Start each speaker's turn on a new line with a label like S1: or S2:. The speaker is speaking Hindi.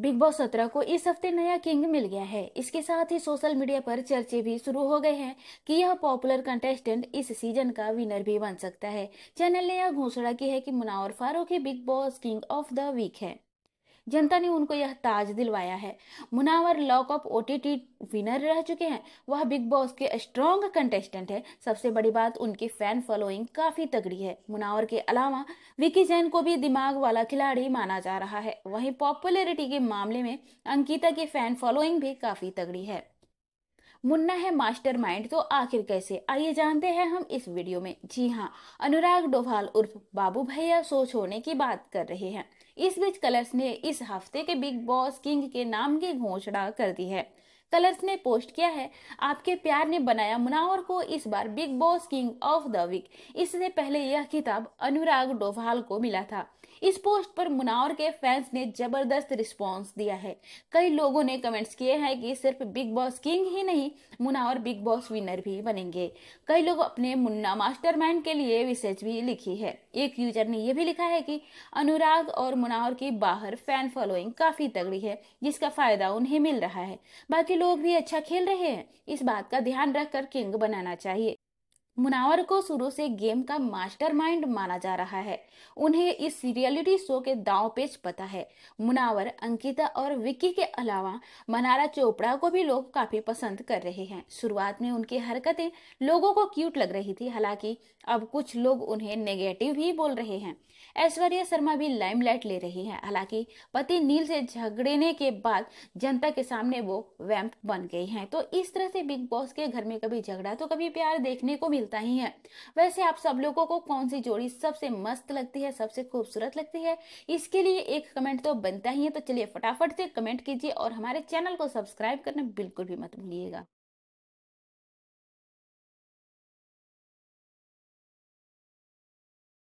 S1: बिग बॉस सत्रह को इस हफ्ते नया किंग मिल गया है इसके साथ ही सोशल मीडिया पर चर्चे भी शुरू हो गए हैं कि यह पॉपुलर कंटेस्टेंट इस सीजन का विनर भी बन सकता है चैनल ने यह घोषणा की है कि मुनावर फारूक ही Bigg Boss king of the week है जनता ने उनको यह ताज दिलवाया है Munawar Lock Upp OTT winner रह चुके हैं वह बिग बॉस के स्ट्रॉन्ग कंटेस्टेंट है सबसे बड़ी बात उनकी फैन फॉलोइंग काफी तगड़ी है मुनावर के अलावा विकी जैन को भी दिमाग वाला खिलाड़ी माना जा रहा है वहीं पॉपुलैरिटी के मामले में अंकिता की फैन फॉलोइंग भी काफी तगड़ी है मुन्ना है मास्टरमाइंड तो आखिर कैसे आइए जानते हैं हम इस वीडियो में जी हाँ अनुराग डोभाल उर्फ बाबू भैया सो छोड़ने की बात कर रहे हैं इस बीच कलर्स ने इस हफ्ते के बिग बॉस किंग के नाम की घोषणा कर दी है कलर्स ने पोस्ट किया है आपके प्यार ने बनाया मुनावर को इस बार Bigg Boss king of the week इससे पहले यह खिताब अनुराग डोभाल को मिला था इस पोस्ट पर मुनावर के फैंस ने जबरदस्त रिस्पांस दिया है कई लोगों ने कमेंट्स किए हैं कि सिर्फ बिग बॉस किंग ही नहीं मुनावर बिग बॉस विनर भी बनेंगे कई लोग अपने मुन्ना मास्टरमाइंड के लिए विशेष भी लिखी है एक यूजर ने यह भी लिखा है कि अनुराग और मुनावर की बाहर फैन फॉलोइंग काफी तगड़ी है जिसका फायदा उन्हें मिल रहा है बाकी लोग भी अच्छा खेल रहे हैं इस बात का ध्यान रखकर किंग बनाना चाहिए मुनावर को शुरू से गेम का मास्टरमाइंड माना जा रहा है उन्हें इस रियलिटी शो के दाव पेच पता है मुनावर अंकिता और विक्की के अलावा मनारा चोपड़ा को भी लोग काफी पसंद कर रहे हैं शुरुआत में उनकी हरकतें लोगों को क्यूट लग रही थी हालांकि अब कुछ लोग उन्हें नेगेटिव ही बोल रहे हैं ऐश्वर्या शर्मा भी लाइमलाइट ले रही है हालांकि पति नील से झगड़ने के बाद जनता के सामने वो वैम्प बन गई हैं तो इस तरह से बिग बॉस के घर में कभी झगड़ा तो कभी प्यार देखने को मिलता मिलता ही है वैसे आप सब लोगों को कौन सी जोड़ी सबसे मस्त लगती है सबसे खूबसूरत लगती है इसके लिए एक कमेंट तो बनता ही है तो चलिए फटाफट से कमेंट कीजिए और हमारे चैनल को सब्सक्राइब करना बिल्कुल भी मत भूलिएगा